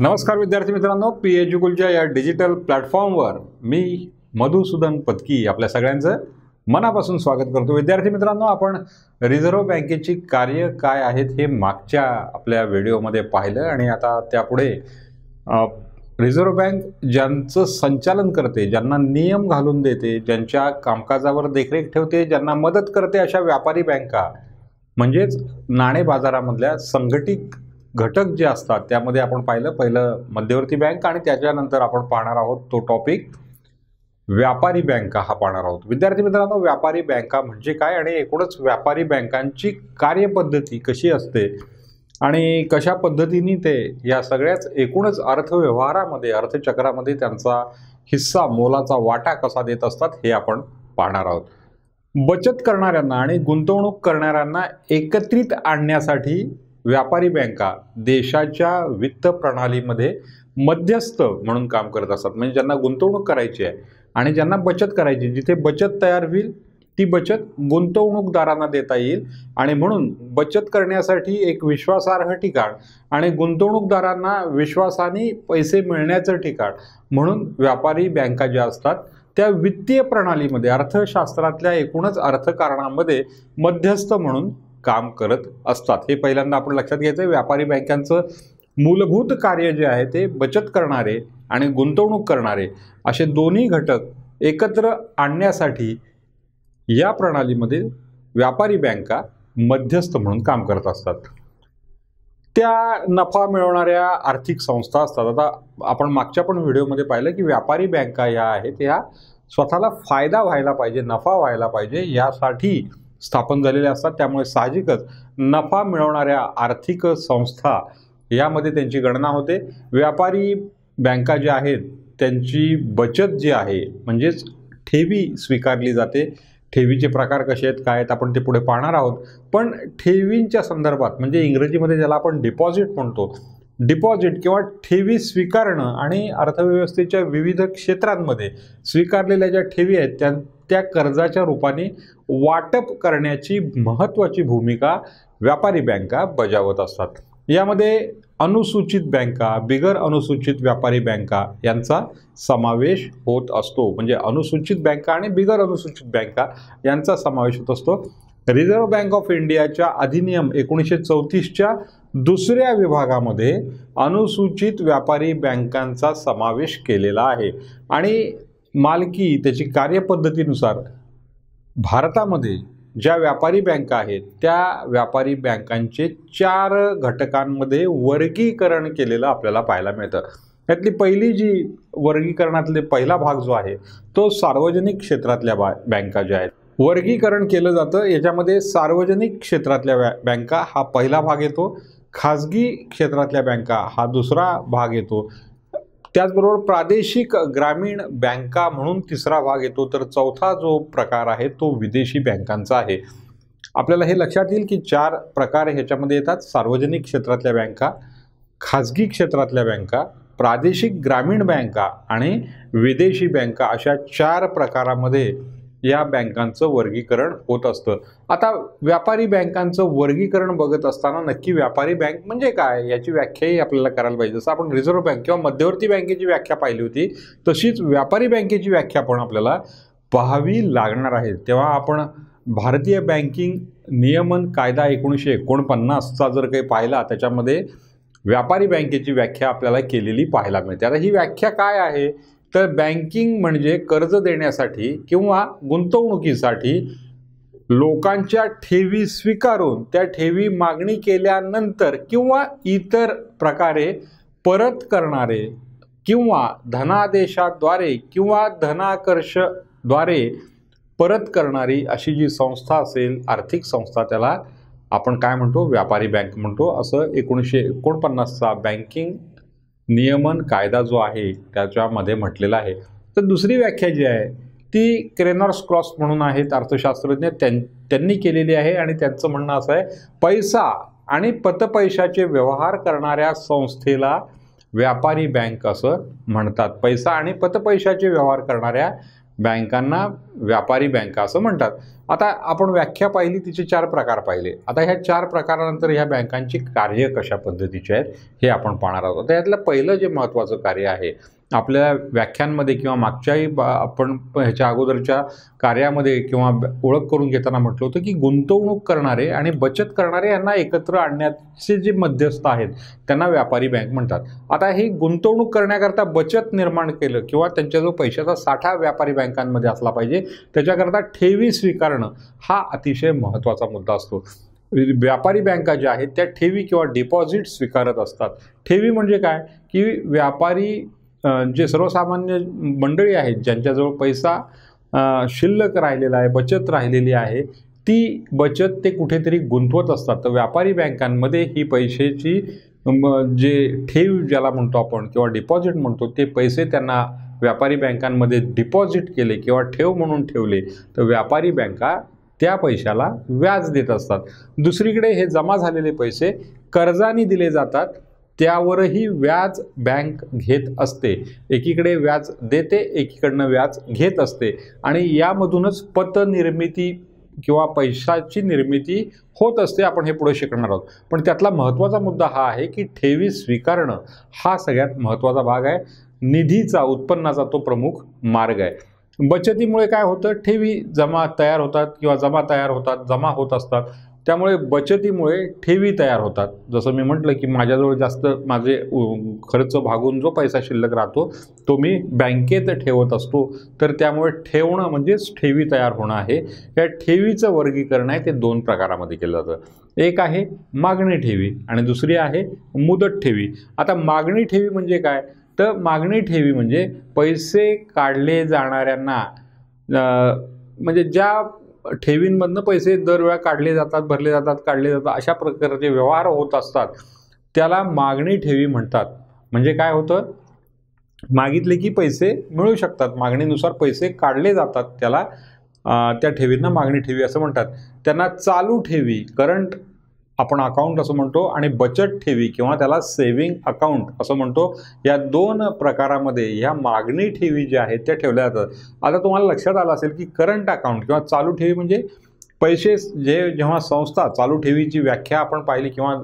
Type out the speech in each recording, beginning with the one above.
नमस्कार विद्यार्थी मित्रांनो पी गुलच्या या डिजिटल प्लॅटफॉर्मवर मी मधुसूदन पत्की आपल्या सगळ्यांचं मनापासून स्वागत करतो विद्यार्थी मित्रांनो आपण रिझर्व्ह बँकेची कार्य काय आहेत हे मागच्या आपल्या व्हिडिओमध्ये पाहिलं आणि आता त्यापुढे रिझर्व्ह बँक ज्यांचं संचालन करते ज्यांना नियम घालून देते ज्यांच्या कामकाजावर देखरेख ठेवते ज्यांना मदत करते अशा व्यापारी बँका म्हणजेच नाणे बाजारामधल्या संघटित घटक जे असतात त्यामध्ये आपण पाहिलं पहिलं मध्यवर्ती बँक आणि त्याच्यानंतर आपण पाहणार आहोत तो टॉपिक व्यापारी बँका हा पाहणार आहोत विद्यार्थी मित्रांनो व्यापारी बँका म्हणजे काय आणि एकूणच व्यापारी बँकांची कार्यपद्धती कशी असते आणि कशा पद्धतीने ते या सगळ्याच एकूणच अर्थव्यवहारामध्ये अर्थचक्रामध्ये त्यांचा हिस्सा मोलाचा वाटा कसा देत असतात हे आपण पाहणार आहोत बचत करणाऱ्यांना आणि गुंतवणूक करणाऱ्यांना एकत्रित आणण्यासाठी व्यापारी बँका देशाच्या वित्त प्रणालीमध्ये मध्यस्थ म्हणून काम करत असतात म्हणजे ज्यांना गुंतवणूक करायची आहे आणि ज्यांना बचत करायची जिथे बचत तयार होईल ती बचत गुंतवणूकदारांना देता येईल आणि म्हणून बचत करण्यासाठी एक विश्वासार्ह ठिकाण आणि गुंतवणूकदारांना विश्वासाने पैसे मिळण्याचं ठिकाण म्हणून व्यापारी बँका ज्या असतात त्या वित्तीय प्रणालीमध्ये अर्थशास्त्रातल्या एकूणच अर्थकारणामध्ये मध्यस्थ म्हणून काम करत असतात हे पहिल्यांदा आपण लक्षात घ्यायचं आहे व्यापारी बँकांचं मूलभूत कार्य जे आहे ते बचत करणारे आणि गुंतवणूक करणारे असे दोन्ही घटक एकत्र आणण्यासाठी या प्रणालीमध्ये व्यापारी बँका मध्यस्थ म्हणून काम करत असतात त्या नफा मिळवणाऱ्या आर्थिक संस्था असतात आता आपण मागच्या पण व्हिडिओमध्ये पाहिलं की व्यापारी बँका या आहेत या स्वतःला फायदा व्हायला पाहिजे नफा व्हायला पाहिजे यासाठी स्थापन झालेले असतात त्यामुळे साहजिकच नफा मिळवणाऱ्या आर्थिक संस्था यामध्ये त्यांची गणना होते व्यापारी बँका ज्या आहेत त्यांची बचत जी आहे म्हणजेच ठेवी स्वीकारली जाते ठेवीचे प्रकार कसे आहेत काय आहेत आपण ते पुढे पाहणार आहोत पण ठेवींच्या संदर्भात म्हणजे इंग्रजीमध्ये ज्याला आपण डिपॉझिट म्हणतो डिपॉझिट किंवा ठेवी स्वीकारणं आणि अर्थव्यवस्थेच्या विविध क्षेत्रांमध्ये स्वीकारलेल्या ज्या ठेवी आहेत त्या त्या कर्जाच्या रूपाने वाटप करण्याची महत्त्वाची भूमिका व्यापारी बँका बजावत असतात यामध्ये अनुसूचित बँका बिगर अनुसूचित व्यापारी बँका यांचा समावेश होत असतो म्हणजे अनुसूचित बँका आणि बिगर अनुसूचित बँका यांचा समावेश होत असतो रिझर्व्ह बँक ऑफ इंडियाच्या अधिनियम एकोणीसशे चौतीसच्या दुसऱ्या विभागामध्ये अनुसूचित व्यापारी बँकांचा समावेश केलेला आहे आणि मालकी त्याची कार्यपद्धतीनुसार भारतामध्ये ज्या व्यापारी बँका आहेत त्या व्यापारी बँकांचे चार घटकांमध्ये वर्गीकरण केलेलं आपल्याला पाहायला मिळतं यातली पहिली जी वर्गीकरणातले पहिला भाग जो आहे तो सार्वजनिक क्षेत्रातल्या बा बँका ज्या आहेत वर्गीकरण केलं जातं याच्यामध्ये सार्वजनिक क्षेत्रातल्या बँका हा पहिला भाग येतो खाजगी क्षेत्रातल्या बँका हा दुसरा भाग येतो त्याचबरोबर प्रादेशिक ग्रामीण बँका म्हणून तिसरा भाग येतो तर चौथा जो प्रकार आहे तो विदेशी बँकांचा आहे आपल्याला हे लक्षात येईल की चार प्रकार ह्याच्यामध्ये येतात सार्वजनिक क्षेत्रातल्या बँका खाजगी क्षेत्रातल्या बँका प्रादेशिक ग्रामीण बँका आणि विदेशी बँका अशा चार प्रकारामध्ये या बँकांचं वर्गीकरण होत असतं आता व्यापारी बँकांचं वर्गीकरण बघत असताना नक्की व्यापारी बँक म्हणजे काय याची व्याख्याही आपल्याला करायला पाहिजे जसं आपण रिझर्व्ह बँक किंवा मध्यवर्ती बँकेची व्याख्या पाहिली होती तशीच व्यापारी बँकेची व्याख्या पण आपल्याला पाहावी लागणार आहे तेव्हा आपण भारतीय बँकिंग नियमन कायदा एकोणीसशे एकोणपन्नासचा जर काही पाहिला त्याच्यामध्ये व्यापारी बँकेची व्याख्या आपल्याला केलेली पाहायला मिळते आता ही व्याख्या काय आहे तर बँकिंग म्हणजे कर्ज देण्यासाठी किंवा गुंतवणुकीसाठी लोकांच्या ठेवी स्वीकारून त्या ठेवी मागणी केल्यानंतर किंवा इतर प्रकारे परत करणारे किंवा धनादेशाद्वारे किंवा धनाकर्षद्वारे परत करणारी अशी जी संस्था असेल आर्थिक संस्था त्याला आपण काय म्हणतो व्यापारी बँक म्हणतो असं एकोणीसशे एकोणपन्नासचा बँकिंग नियमन कायदा जो आहे त्याच्यामध्ये म्हटलेला आहे तर दुसरी व्याख्या जी आहे ती क्रेनॉर्स क्रॉस म्हणून आहेत अर्थशास्त्रज्ञ त्यां त्यांनी केलेली आहे आणि त्यांचं म्हणणं असं आहे पैसा आणि पतपैशाचे व्यवहार करणाऱ्या संस्थेला व्यापारी बँक असं म्हणतात पैसा आणि पतपैशाचे व्यवहार करणाऱ्या बँकांना व्यापारी बँका असं म्हणतात आता आपण व्याख्या पाहिली तिचे चार प्रकार पाहिले आता ह्या चार प्रकारानंतर ह्या बँकांची कार्य कशा पद्धतीची आहेत हे आपण पाहणार आहोत आता यातलं पहिलं जे महत्त्वाचं कार्य आहे आपल्या व्याख्यांमध्ये किंवा मागच्याही बा आपण ह्याच्या अगोदरच्या कार्यामध्ये किंवा ओळख करून घेताना म्हटलं होतं की गुंतवणूक करणारे आणि बचत करणारे यांना एकत्र आणण्याचे जे मध्यस्थ आहेत त्यांना व्यापारी बँक म्हणतात आता हे गुंतवणूक करण्याकरता बचत निर्माण केलं किंवा त्यांच्या जो पैशाचा साठा व्यापारी बँकांमध्ये असला पाहिजे त्याच्याकरता ठेवी स्वीकारणं हा अतिशय महत्त्वाचा मुद्दा असतो व्यापारी बँका ज्या आहेत त्या ठेवी किंवा डिपॉझिट स्वीकारत असतात ठेवी म्हणजे काय की व्यापारी जे सर्वसामान्य मंडळी आहेत ज्यांच्याजवळ पैसा शिल्लक राहिलेला आहे बचत राहिलेली आहे ती बचत ते कुठेतरी गुंतवत असतात तर व्यापारी बँकांमध्ये ही पैशाची जे ठेव ज्याला म्हणतो आपण किंवा डिपॉझिट म्हणतो ते पैसे त्यांना व्यापारी बँकांमध्ये डिपॉझिट केले किंवा ठेव म्हणून ठेवले तर व्यापारी बँका त्या पैशाला व्याज देत असतात दुसरीकडे हे जमा झालेले पैसे कर्जाने दिले जातात त्यावरही व्याज बँक घेत असते एकीकडे व्याज देते एकीकडनं व्याज घेत असते आणि यामधूनच पतनिर्मिती किंवा पैशाची निर्मिती होत असते आपण हे पुढे शिकणार आहोत पण त्यातला महत्त्वाचा मुद्दा हा आहे की ठेवी स्वीकारणं हा सगळ्यात महत्त्वाचा भाग आहे निधीचा उत्पन्नाचा तो प्रमुख मार्ग आहे बचतीमुळे काय होतं ठेवी जमा तयार होतात किंवा जमा तयार होतात जमा होत असतात त्यामुळे बचतीमुळे ठेवी तयार होतात जसं मी म्हटलं की माझ्याजवळ जास्त माझे खर्च भागून जो पैसा शिल्लक राहतो तो मी बँकेत ठेवत असतो तर त्यामुळे ठेवणं म्हणजेच ठेवी तयार होणं आहे या ठेवीचं वर्गीकरण आहे ते दोन प्रकारामध्ये केलं जातं एक आहे मागणी ठेवी आणि दुसरी आहे मुदत ठेवी आता मागणी ठेवी म्हणजे काय तर मागणी ठेवी म्हणजे पैसे काढले जाणाऱ्यांना म्हणजे ज्या ठेवींमधनं पैसे दरवेळा काढले जातात भरले जातात काढले जातात अशा प्रकारचे व्यवहार होत असतात त्याला मागणी ठेवी म्हणतात म्हणजे काय होतं मागितले की पैसे मिळू शकतात मागणीनुसार पैसे काढले जातात त्याला त्या ठेवींना मागणी ठेवी असं म्हणतात त्यांना चालू ठेवी करंट आपण अकाउंट असं म्हणतो आणि बचत ठेवी किंवा त्याला सेव्हिंग अकाउंट असं म्हणतो या दोन प्रकारामध्ये ह्या मागणी ठेवी ज्या आहेत त्या ठेवल्या जातात आता तुम्हाला लक्षात आलं असेल की करंट अकाउंट किंवा चालू ठेवी म्हणजे पैसे जे जेव्हा संस्था चालू ठेवीची व्याख्या आपण पाहिली किंवा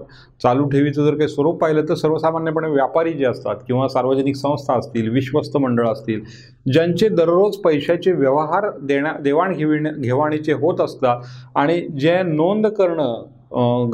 चालू ठेवीचं जर काही स्वरूप पाहिलं तर सर्वसामान्यपणे व्यापारी जे असतात किंवा सार्वजनिक संस्था असतील विश्वस्त मंडळ असतील ज्यांचे दररोज पैशाचे व्यवहार देण्या देवाणघेवी घेवाणीचे होत असतात आणि जे नोंद करणं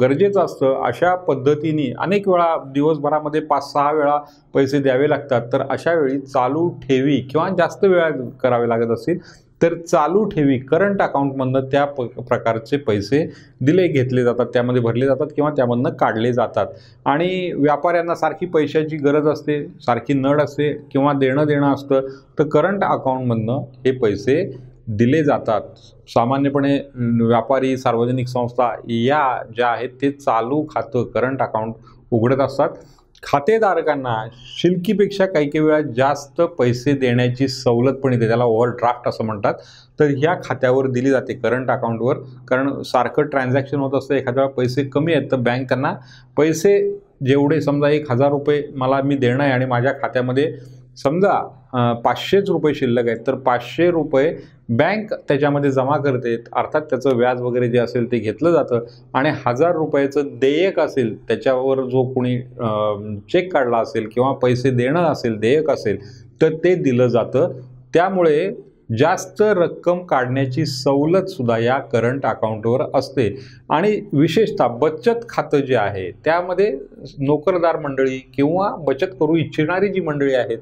गरजेचं असतं अशा पद्धतीने अनेक वेळा दिवसभरामध्ये पाच सहा वेळा पैसे द्यावे लागतात तर अशा वेळी चालू ठेवी किंवा जास्त वेळा करावे लागत असतील तर चालू ठेवी करंट अकाउंटमधनं त्या प प्रकारचे पैसे दिले घेतले जातात त्यामध्ये भरले जातात किंवा त्यामधनं काढले जातात आणि व्यापाऱ्यांना सारखी पैशाची गरज असते सारखी नड असते किंवा देणं देणं असतं तर करंट अकाउंटमधनं हे पैसे दिले जातात सामान्यपणे व्यापारी सार्वजनिक संस्था या ज्या आहेत ते चालू खातं करंट अकाउंट उघडत असतात खातेधारकांना शिल्कीपेक्षा काही काही वेळा जास्त पैसे देण्याची सवलत पण येते त्याला ओव्हरड्राफ्ट असं म्हणतात तर ह्या खात्यावर दिली जाते करंट अकाउंटवर कारण सारखं ट्रान्झॅक्शन होत असतं एखाद्या वेळा पैसे कमी आहेत तर बँक त्यांना पैसे जेवढे समजा एक हजार रुपये मला मी देणं आहे आणि माझ्या खात्यामध्ये समजा पाचशेच रुपये शिल्लक आहेत तर पाचशे रुपये बँक त्याच्यामध्ये जमा करते अर्थात त्याचं व्याज वगैरे जे असेल ते घेतलं जातं आणि हजार रुपयाचं देयक असेल त्याच्यावर जो कोणी चेक काढला असेल किंवा पैसे देणं असेल देयक असेल तर ते दिलं जातं त्यामुळे जास्त रक्कम काढण्याची सवलत सुद्धा या करंट अकाउंटवर असते आणि विशेषतः बचत खातं जे आहे त्यामध्ये नोकरदार मंडळी किंवा बचत करू इच्छिणारी जी मंडळी आहेत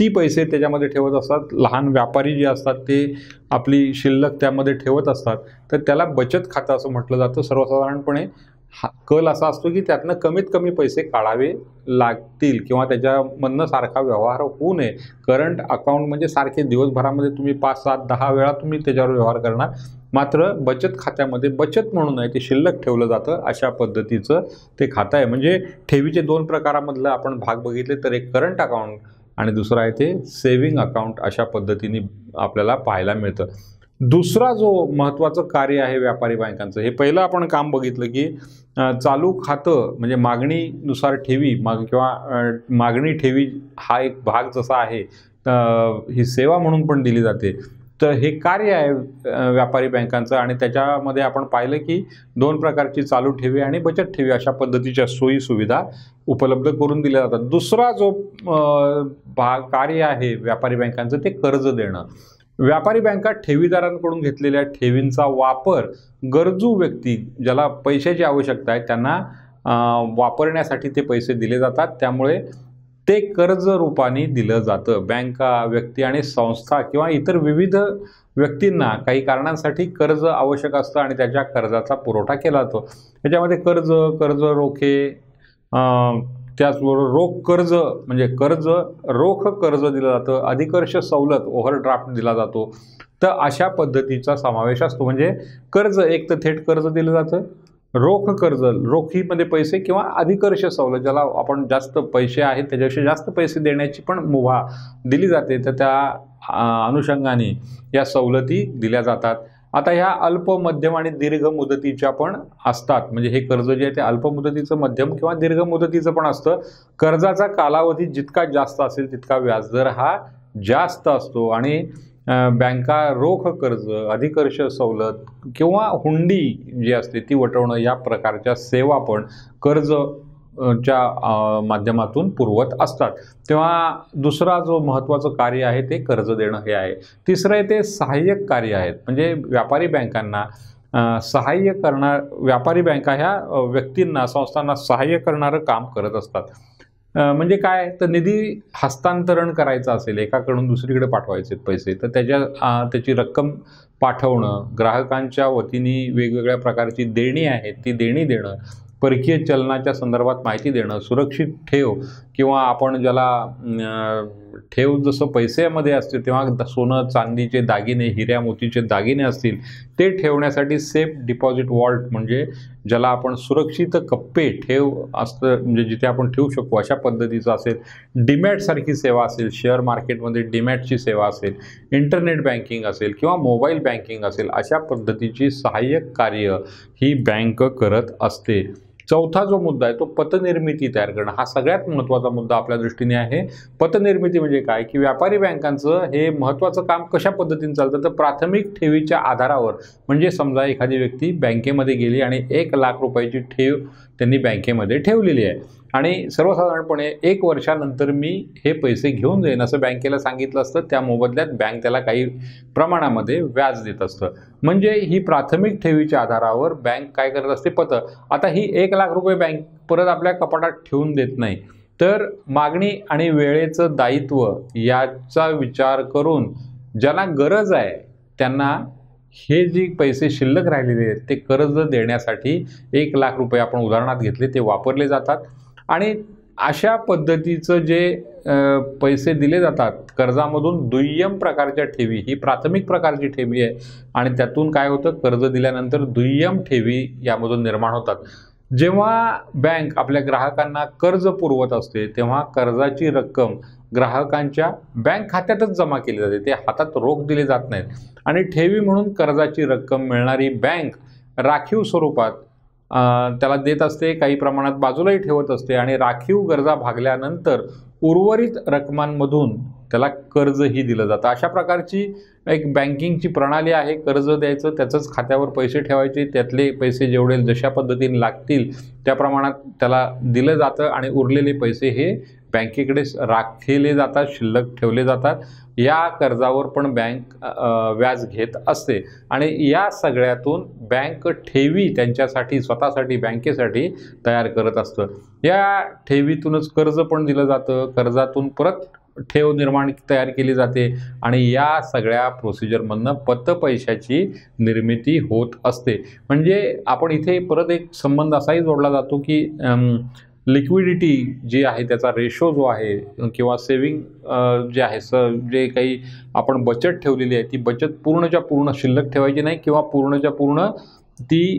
ती पैसे त्याच्यामध्ये ठेवत असतात लहान व्यापारी जे असतात ते आपली शिल्लक त्यामध्ये ठेवत असतात तर त्याला बचत खातं असं म्हटलं जातं सर्वसाधारणपणे हा कल असा असतो की त्यातनं कमीत कमी पैसे काढावे लागतील किंवा त्याच्यामधनं सारखा व्यवहार होऊ नये करंट अकाउंट म्हणजे सारखे दिवसभरामध्ये तुम्ही पाच सात दहा वेळा तुम्ही त्याच्यावर व्यवहार करणार मात्र बचत खात्यामध्ये बचत म्हणून आहे ते शिल्लक ठेवलं जातं अशा पद्धतीचं ते खातं आहे म्हणजे ठेवीचे दोन प्रकारामधलं आपण भाग बघितले तर एक करंट अकाउंट आणि दुसरं आहे ते सेव्हिंग अकाउंट अशा पद्धतीने आपल्याला पाहायला मिळतं दुसरा जो महत्त्वाचं कार्य आहे व्यापारी बँकांचं हे पहिलं आपण काम बघितलं की चालू खातं म्हणजे मागणीनुसार ठेवी माग किंवा मागणी ठेवी हा एक भाग जसा आहे ही सेवा म्हणून पण दिली जाते तर हे कार्य आहे व्यापारी बँकांचं आणि त्याच्यामध्ये आपण पाहिलं की दोन प्रकारची चालू ठेवी आणि बचत ठेवी अशा पद्धतीच्या सोयी सुविधा उपलब्ध करून दिल्या जातात दुसरा जो भाग कार्य आहे व्यापारी बँकांचं ते कर्ज देणं व्यापारी बँका ठेवीदारांकडून घेतलेल्या ठेवींचा वापर गरजू व्यक्ती ज्याला पैशाची आवश्यकता आहे त्यांना वापरण्यासाठी ते पैसे दिले जातात त्यामुळे ते कर्ज रूपाने दिलं जातं बँका व्यक्ती आणि संस्था किंवा इतर विविध व्यक्तींना काही कारणांसाठी कर्ज आवश्यक असतं आणि त्याच्या कर्जाचा पुरवठा केला जातो त्याच्यामध्ये कर्ज कर्ज रोखे त्याचबरोबर रोख कर्ज म्हणजे कर्ज रोख कर्ज दिलं जातं अधिकर्ष सवलत ओव्हरड्राफ्ट दिला जातो तर अशा पद्धतीचा समावेश असतो म्हणजे कर्ज एक तर थेट कर्ज दिलं जातं रोख कर्ज रोखीमध्ये पैसे किंवा अधिकर्ष सवलत ज्याला आपण जास्त पैसे आहेत त्याच्यापेक्षा जास्त पैसे देण्याची पण मुभा दिली जाते तर त्या अनुषंगाने या सवलती दिल्या जातात आता ह्या अल्प मध्यम आणि दीर्घ मुदतीच्या पण असतात म्हणजे हे कर्ज जे आहे ते अल्प मुदतीचं मध्यम किंवा दीर्घ मुदतीचं पण असतं कर्जाचा कालावधी जितका जास्त असेल तितका व्याजदर हा जास्त असतो आणि बँका रोख कर्ज अधिकर्ष सवलत किंवा हुंडी जी असते ती वटवणं या प्रकारच्या सेवा पण कर्ज च्या माध्यमातून पुरवत असतात तेव्हा दुसरा जो महत्त्वाचं कार्य आहे ते कर्ज देणं हे आहे तिसरं आहे ते सहाय्यक कार्य आहेत म्हणजे व्यापारी बँकांना सहाय्य करणार व्यापारी बँका ह्या व्यक्तींना संस्थांना सहाय्य करणारं काम करत असतात म्हणजे काय तर निधी हस्तांतरण करायचं असेल एकाकडून दुसरीकडे पाठवायचे पैसे तर त्याच्या त्याची रक्कम पाठवणं ग्राहकांच्या वतीने वेगवेगळ्या प्रकारची देणी आहेत ती देणी देणं परकीय चलनाच्या संदर्भात माहिती देणं सुरक्षित ठेव किंवा आपण ज्याला ठेव जसं पैसेमध्ये असते तेव्हा सोनं चांदीचे दागिने हिऱ्या मोतीचे दागिने असतील ते ठेवण्यासाठी सेफ डिपॉझिट वॉल्ट म्हणजे ज्याला आपण सुरक्षित कप्पे ठेव असतं म्हणजे जिथे आपण ठेवू शकू अशा पद्धतीचं असेल डिमॅटसारखी सेवा असेल शेअर मार्केटमध्ये डिमॅटची सेवा असेल इंटरनेट बँकिंग असेल किंवा मोबाईल बँकिंग असेल अशा पद्धतीची सहाय्यक कार्य ही बँक करत असते चौथा जो मुद्दा आहे तो पतनिर्मिती तयार करणं हा सगळ्यात महत्त्वाचा मुद्दा आपल्या दृष्टीने आहे पतनिर्मिती म्हणजे काय की व्यापारी बँकांचं हे महत्त्वाचं काम कशा पद्धतीने चालतं तर प्राथमिक ठेवीच्या आधारावर म्हणजे समजा एखादी व्यक्ती बँकेमध्ये गेली आणि एक लाख रुपयाची ठेव त्यांनी बँकेमध्ये ठेवलेली आहे आणि सर्वसाधारणपणे एक वर्षानंतर मी हे पैसे घेऊन जाईन असं बँकेला सांगितलं असतं त्या मोबदल्यात बँक त्याला काही प्रमाणामध्ये व्याज देत असतं म्हणजे ही प्राथमिक ठेवीच्या आधारावर बँक काय करत असते पतं आता ही एक लाख रुपये बँक परत आपल्या कपाटात ठेवून देत नाही तर मागणी आणि वेळेचं दायित्व याचा विचार करून ज्यांना गरज आहे त्यांना हे जे पैसे शिल्लक राहिलेले आहेत ते कर्ज देण्यासाठी एक लाख रुपये आपण उदाहरणात घेतले ते वापरले जातात आणि अशा पद्धतीचं जे पैसे दिले जातात कर्जामधून दुय्यम प्रकारच्या ठेवी ही प्राथमिक प्रकारची ठेवी आहे आणि त्यातून काय होतं कर्ज दिल्यानंतर दुय्यम ठेवी यामधून निर्माण होतात जेव्हा बँक आपल्या ग्राहकांना कर्ज पुरवत असते तेव्हा कर्जाची रक्कम ग्राहकांच्या बँक खात्यातच जमा केली जाते ते हातात रोख दिले जात नाहीत आणि ठेवी म्हणून कर्जाची रक्कम मिळणारी बँक राखीव स्वरूपात त्याला देत असते काही प्रमाणात बाजूलाही ठेवत असते आणि राखीव गरजा भागल्यानंतर उर्वरित रकमांमधून त्याला कर्जही दिलं जातं अशा प्रकारची एक बँकिंगची प्रणाली आहे कर्ज द्यायचं त्याचंच खात्यावर पैसे ठेवायचे त्यातले पैसे जेवढे जशा पद्धतीने लागतील त्या प्रमाणात त्याला दिलं जातं आणि उरलेले पैसे हे बँकेकडे राखले जातात शिल्लक ठेवले जातात या कर्जावर पण बँक व्याज घेत असते आणि या सगळ्यातून बँक ठेवी त्यांच्यासाठी स्वतःसाठी बँकेसाठी तयार करत असतं या ठेवीतूनच कर्ज पण दिलं जातं कर्जातून परत ठेव निर्माण तयार केली जाते आणि या सगळ्या प्रोसिजरमधनं पत पैशाची निर्मिती होत असते म्हणजे आपण इथे परत एक संबंध असाही जोडला जातो की लिक्विडिटी जी आहे त्याचा रेशो जो आहे किंवा सेविंग जे आहे स जे काही आपण बचत ठेवलेली आहे ती बचत पूर्णच्या पूर्ण शिल्लक ठेवायची नाही किंवा पूर्णच्या पूर्ण ती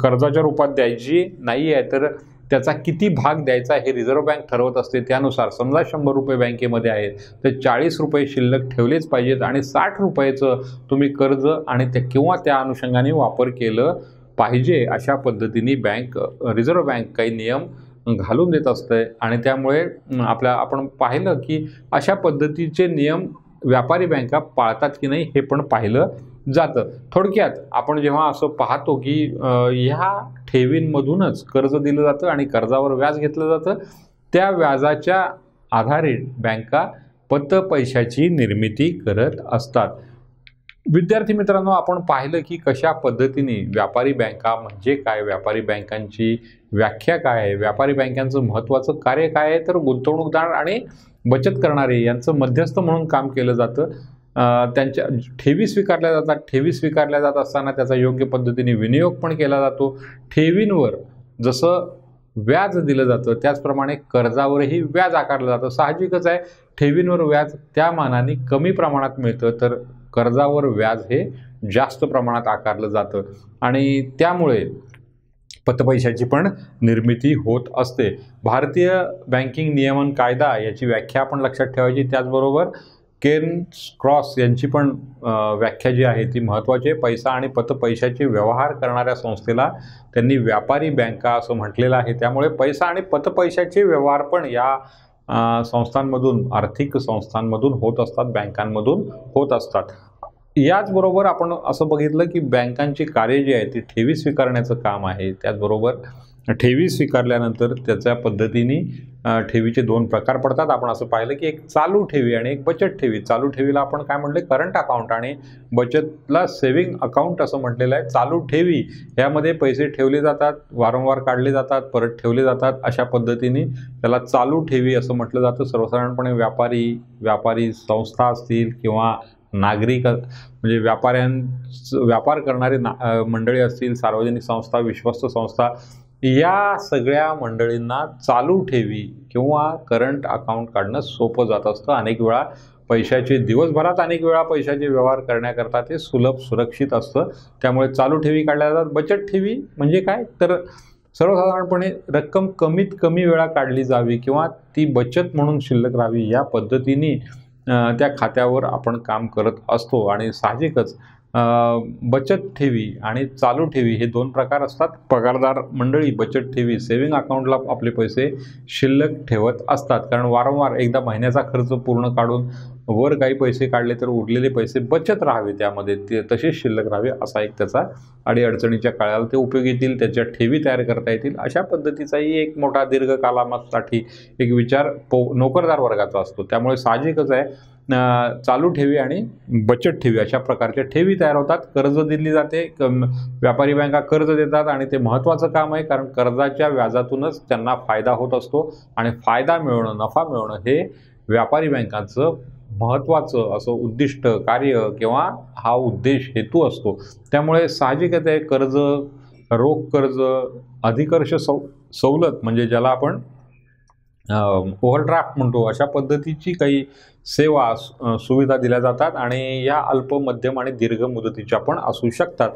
कर्जाच्या रूपात द्यायची नाही आहे तर त्याचा किती भाग द्यायचा हे रिझर्व्ह बँक ठरवत असते त्यानुसार समजा शंभर रुपये बँकेमध्ये आहेत तर चाळीस रुपये शिल्लक ठेवलेच पाहिजेत आणि साठ रुपयाचं तुम्ही कर्ज आणि त्या किंवा त्या अनुषंगाने वापर केलं पाहिजे अशा पद्धतीने बँक रिझर्व्ह बँक काही नियम घालून देत असतंय आणि त्यामुळे आपल्या आपण पाहिलं की अशा पद्धतीचे नियम व्यापारी बँका पाळतात की नाही हे पण पाहिलं जातं थोडक्यात आपण जेव्हा असं पाहतो की ह्या ठेवींमधूनच कर्ज दिलं जातं आणि कर्जावर व्याज घेतलं जातं त्या व्याजाच्या आधारे बँका पत पैशाची निर्मिती करत असतात विद्यार्थी मित्रांनो आपण पाहिलं की कशा पद्धतीने व्यापारी बँका म्हणजे काय व्यापारी बँकांची व्याख्या काय आहे व्यापारी बँकांचं महत्त्वाचं कार्य काय आहे तर गुंतवणूकदार आणि बचत करणारे यांचं मध्यस्थ म्हणून काम केलं जातं त्यांच्या ठेवी स्वीकारल्या जातात ठेवी स्वीकारल्या जात असताना त्याचा योग्य पद्धतीने विनियोग पण केला जातो ठेवींवर जसं व्याज दिलं जातं त्याचप्रमाणे कर्जावरही व्याज आकारलं जातं साहजिकच आहे ठेवींवर व्याज त्या मानाने कमी प्रमाणात मिळतं तर कर्जावर व्याज हे जास्त प्रमाणात आकारलं जातं आणि त्यामुळे पतपैशाची पण निर्मिती होत असते भारतीय बँकिंग नियमन कायदा याची व्याख्या आपण लक्षात ठेवायची त्याचबरोबर केन क्रॉस यांची पण व्याख्या जी आहे ती महत्त्वाची आहे पैसा आणि पत पैशाचे व्यवहार करणाऱ्या संस्थेला त्यांनी व्यापारी बँका असं म्हटलेलं आहे त्यामुळे पैसा आणि पत पैशाचे व्यवहार पण या संस्थांमधून आर्थिक संस्थांमधून होत असतात बँकांमधून होत असतात याचबरोबर आपण असं बघितलं की बँकांची कार्य जी आहे ती ठेवी स्वीकारण्याचं काम आहे त्याचबरोबर ठेवी स्वीकारल्यानंतर त्याच्या पद्धतीने ठेवीचे दोन प्रकार पडतात आपण असं पाहिलं की एक चालू ठेवी आणि एक बचत ठेवी चालू ठेवीला आपण काय म्हणले करंट अकाउंट आणि बचतला सेव्हिंग अकाउंट असं म्हटलेलं आहे चालू ठेवी यामध्ये पैसे ठेवले जातात वारंवार काढले जातात परत ठेवले जातात अशा पद्धतीने त्याला चालू ठेवी असं म्हटलं जातं सर्वसाधारणपणे व्यापारी व्यापारी संस्था असतील किंवा नागरिक म्हणजे व्यापाऱ्यांचं व्यापार करणारे ना मंडळी असतील सार्वजनिक संस्था विश्वस्त संस्था या सगळ्या मंडळींना चालू ठेवी किंवा करंट अकाउंट काढणं सोपं जात असतं अनेक वेळा पैशाचे दिवसभरात अनेक वेळा पैशाचे व्यवहार करण्याकरता ते सुलभ सुरक्षित असतं त्यामुळे चालू ठेवी काढल्या जातात बचत ठेवी म्हणजे काय तर सर्वसाधारणपणे रक्कम कमीत कमी वेळा काढली जावी किंवा ती बचत म्हणून शिल्लक राहावी या पद्धतीने त्या खात्यावर आपण काम करत असतो आणि साहजिकच बचत ठेवी आणि चालू ठेवी हे दोन प्रकार असतात पगारदार मंडळी बचत ठेवी सेविंग अकाउंटला आपले पैसे शिल्लक ठेवत असतात कारण वारंवार एकदा महिन्याचा खर्च पूर्ण काढून वर काही पैसे काढले तर उरलेले पैसे बचत राहावे त्यामध्ये ते तसेच शिल्लक राहावे असा एक त्याचा अडीअडचणीच्या काळाला ते उपयोग येतील त्याच्या ठेवी तयार करता येतील अशा पद्धतीचाही एक मोठा कालामासाठी एक विचार पो नोकरदार वर्गाचा असतो त्यामुळे साहजिकच आहे चालू ठेवी आणि बचत ठेवी अशा प्रकारच्या ठेवी तयार होतात कर्ज दिली जाते व्यापारी बँका कर्ज देतात आणि ते महत्त्वाचं काम आहे कारण कर्जाच्या व्याजातूनच त्यांना फायदा होत असतो आणि फायदा मिळवणं नफा मिळवणं हे व्यापारी बँकांचं महत्त्वाचं असं उद्दिष्ट कार्य किंवा हा उद्देश हेतू असतो त्यामुळे साहजिकच आहे कर्ज रोख कर्ज अधिकर्ष सव सवलत म्हणजे ज्याला आपण ओव्हरड्राफ्ट म्हणतो अशा पद्धतीची काही सेवा सुविधा दिल्या जातात आणि या अल्प मध्यम आणि दीर्घ मुदतीच्या पण असू शकतात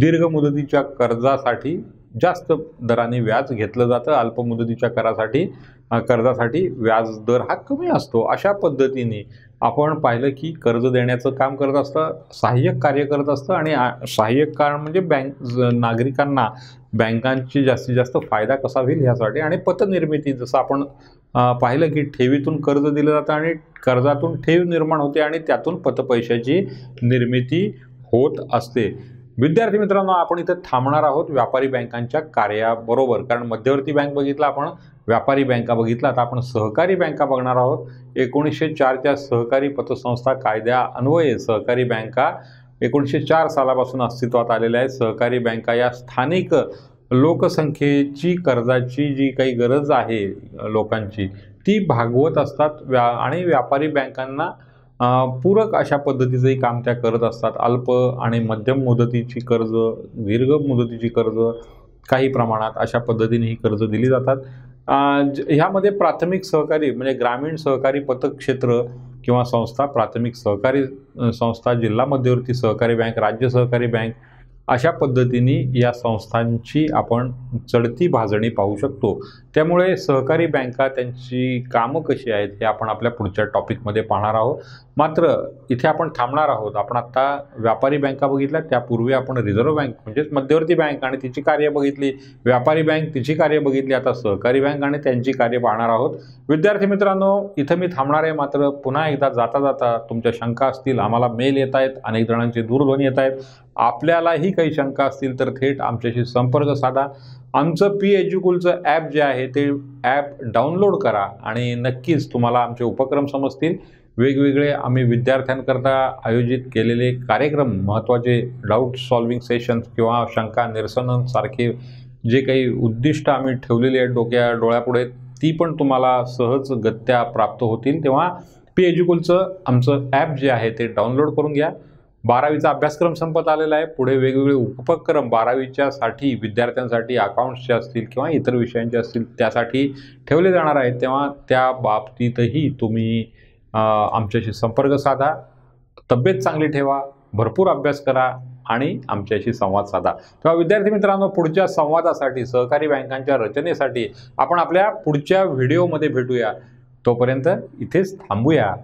दीर्घ मुदतीच्या कर्जासाठी जास्त दराने व्याज घेतलं जातं अल्प मुदतीच्या करासाठी कर्जासाठी व्याज दर हा कमी असतो अशा पद्धतीने आपण पाहिलं की कर्ज देण्याचं काम करत असतं सहाय्यक कार्य करत असतं आणि सहाय्यक कारण म्हणजे बँक नागरिकांना बँकांची जास्तीत जास्त फायदा कसा होईल ह्यासाठी आणि पतनिर्मिती जसं आपण पाहिलं की ठेवीतून कर्ज दिलं जातं आणि कर्जातून ठेव निर्माण होते आणि त्यातून पतपैशाची निर्मिती होत असते विद्यार्थी मित्रांनो आपण इथं थांबणार आहोत व्यापारी बँकांच्या कार्याबरोबर कारण मध्यवर्ती बँक बघितला आपण व्यापारी बँका बघितला आता आपण सहकारी बँका बघणार आहोत एकोणीसशे चारच्या सहकारी पतसंस्था कायद्या अन्वये सहकारी बँका एकोणीसशे चार सालापासून अस्तित्वात आलेल्या आहेत सहकारी बँका या स्थानिक लोकसंख्येची कर्जाची जी काही गरज आहे लोकांची ती भागवत असतात व्या आणि व्यापारी बँकांना पूरक अशा पद्धतीचंही काम त्या करत असतात अल्प आणि मध्यम मुदतीची कर्ज दीर्घ मुदतीची कर्ज काही प्रमाणात अशा पद्धतीने ही कर्ज दिली जातात ह्यामध्ये प्राथमिक सहकारी म्हणजे ग्रामीण सहकारी पथक क्षेत्र किंवा संस्था प्राथमिक सहकारी संस्था जिल्हा मध्यवर्ती सहकारी बँक राज्य सहकारी बँक अशा पद्धतीने या संस्थांची आपण चढती भाजणी पाहू शकतो त्यामुळे सहकारी बँका त्यांची कामं कशी आहेत हे आपण आपल्या पुढच्या टॉपिकमध्ये पाहणार आहोत मात्र इथे आपण थांबणार आहोत आपण आत्ता व्यापारी बँका बघितल्या त्यापूर्वी आपण रिझर्व्ह बँक म्हणजेच मध्यवर्ती बँक आणि तिची कार्य बघितली व्यापारी बँक तिची कार्य बघितली आता सहकारी बँक आणि त्यांची कार्य पाहणार आहोत विद्यार्थी मित्रांनो इथं मी थांबणार आहे मात्र पुन्हा एकदा जाता जाता तुमच्या शंका असतील आम्हाला मेल येत आहेत अनेक जणांचे दूरध्वनी येत आहेत आपल्यालाही काही शंका असतील तर थेट आमच्याशी संपर्क साधा आमचं पी एज्युकुलचं ॲप जे आहे ते ॲप डाउनलोड करा आणि नक्कीच तुम्हाला आमचे उपक्रम समजतील वेगवेगळे आम्ही विद्यार्थ्यांकरता आयोजित केलेले कार्यक्रम महत्त्वाचे डाऊट सॉल्विंग सेशन्स किंवा शंका निरसनसारखे जे काही उद्दिष्ट आम्ही ठेवलेली आहेत डोक्या डोळ्यापुढे ती पण तुम्हाला सहज गत्या प्राप्त होतील तेव्हा पी एज्युकुलचं आमचं ॲप जे आहे ते डाउनलोड करून घ्या बारावीचा अभ्यासक्रम संपत आलेला आहे पुढे वेगवेगळे उपक्रम बारावीच्यासाठी विद्यार्थ्यांसाठी अकाउंट्सचे असतील किंवा इतर विषयांचे असतील त्यासाठी ठेवले जाणार आहेत तेव्हा त्या बाबतीतही तुम्ही आमच्याशी संपर्क साधा तब्येत चांगली ठेवा भरपूर अभ्यास करा आणि आमच्याशी संवाद साधा तेव्हा विद्यार्थी मित्रांनो पुढच्या संवादासाठी सहकारी बँकांच्या रचनेसाठी आपण आपल्या पुढच्या व्हिडिओमध्ये भेटूया तोपर्यंत इथेच थांबूया